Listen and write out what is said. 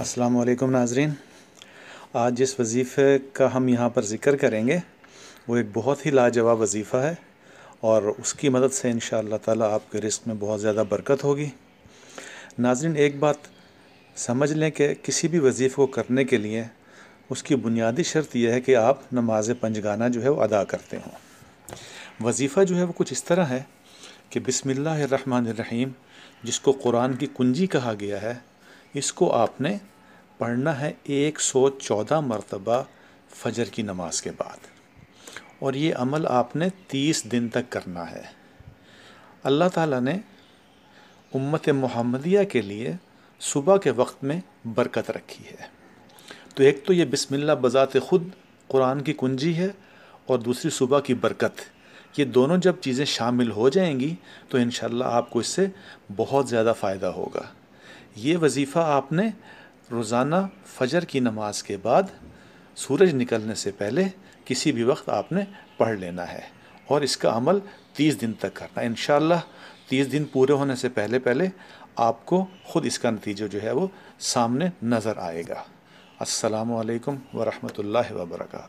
अस्सलाम नाजरीन आज जिस वजीफ़े का हम यहाँ पर ज़िक्र करेंगे वो एक बहुत ही लाजवाब वजीफ़ा है और उसकी मदद से इन ताला आपके रिस्क में बहुत ज़्यादा बरकत होगी नाजरीन एक बात समझ लें कि किसी भी वजीफ़े को करने के लिए उसकी बुनियादी शर्त यह है कि आप नमाज पंजगाना जो है वो अदा करते हों वजीफ़ा जो है वो कुछ इस तरह है कि बसमिल्लर जिसको कुरान की कुंजी कहा गया है इसको आपने पढ़ना है एक सौ चौदह मरतबा फजर की नमाज के बाद और ये अमल आपने तीस दिन तक करना है अल्लाह ताला ने उम्मत मोहम्मदिया के लिए सुबह के वक्त में बरकत रखी है तो एक तो ये बिस्मिल्लाह बज़ात ख़ुद कुरान की कुंजी है और दूसरी सुबह की बरकत ये दोनों जब चीज़ें शामिल हो जाएंगी तो इन आपको इससे बहुत ज़्यादा फ़ायदा होगा ये वजीफ़ा आपने रोज़ाना फजर की नमाज के बाद सूरज निकलने से पहले किसी भी वक्त आपने पढ़ लेना है और इसका अमल तीस दिन तक करना इन तीस दिन पूरे होने से पहले पहले आपको ख़ुद इसका नतीजा जो है वो सामने नज़र आएगा असलकम वरहमल वर्का